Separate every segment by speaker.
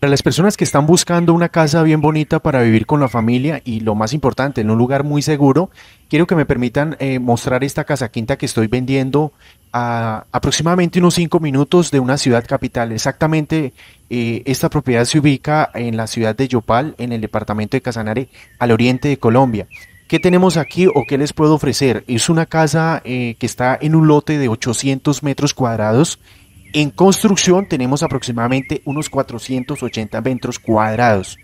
Speaker 1: Para las personas que están buscando una casa bien bonita para vivir con la familia y lo más importante, en un lugar muy seguro, quiero que me permitan eh, mostrar esta casa quinta que estoy vendiendo a aproximadamente unos 5 minutos de una ciudad capital. Exactamente, eh, esta propiedad se ubica en la ciudad de Yopal, en el departamento de Casanare, al oriente de Colombia. ¿Qué tenemos aquí o qué les puedo ofrecer? Es una casa eh, que está en un lote de 800 metros cuadrados en construcción tenemos aproximadamente unos 480 metros cuadrados.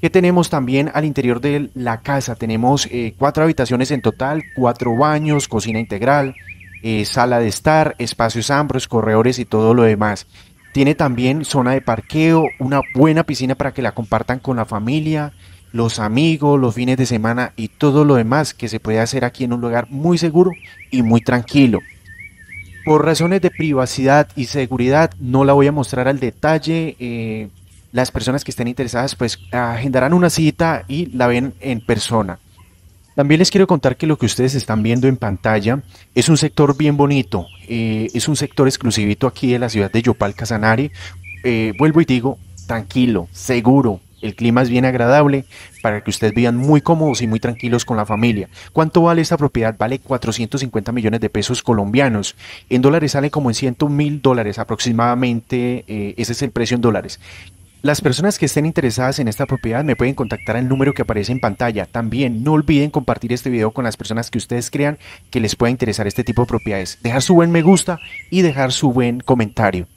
Speaker 1: ¿Qué tenemos también al interior de la casa? Tenemos eh, cuatro habitaciones en total, cuatro baños, cocina integral, eh, sala de estar, espacios amplios, corredores y todo lo demás. Tiene también zona de parqueo, una buena piscina para que la compartan con la familia, los amigos, los fines de semana y todo lo demás que se puede hacer aquí en un lugar muy seguro y muy tranquilo por razones de privacidad y seguridad no la voy a mostrar al detalle. Eh, las personas que estén interesadas pues agendarán una cita y la ven en persona. También les quiero contar que lo que ustedes están viendo en pantalla es un sector bien bonito, eh, es un sector exclusivito aquí de la ciudad de Yopal Casanare. Eh, vuelvo y digo, tranquilo, seguro, el clima es bien agradable para que ustedes vivan muy cómodos y muy tranquilos con la familia. ¿Cuánto vale esta propiedad? Vale 450 millones de pesos colombianos. En dólares sale como en 100 mil dólares aproximadamente. Eh, ese es el precio en dólares. Las personas que estén interesadas en esta propiedad me pueden contactar al número que aparece en pantalla. También no olviden compartir este video con las personas que ustedes crean que les pueda interesar este tipo de propiedades. Dejar su buen me gusta y dejar su buen comentario.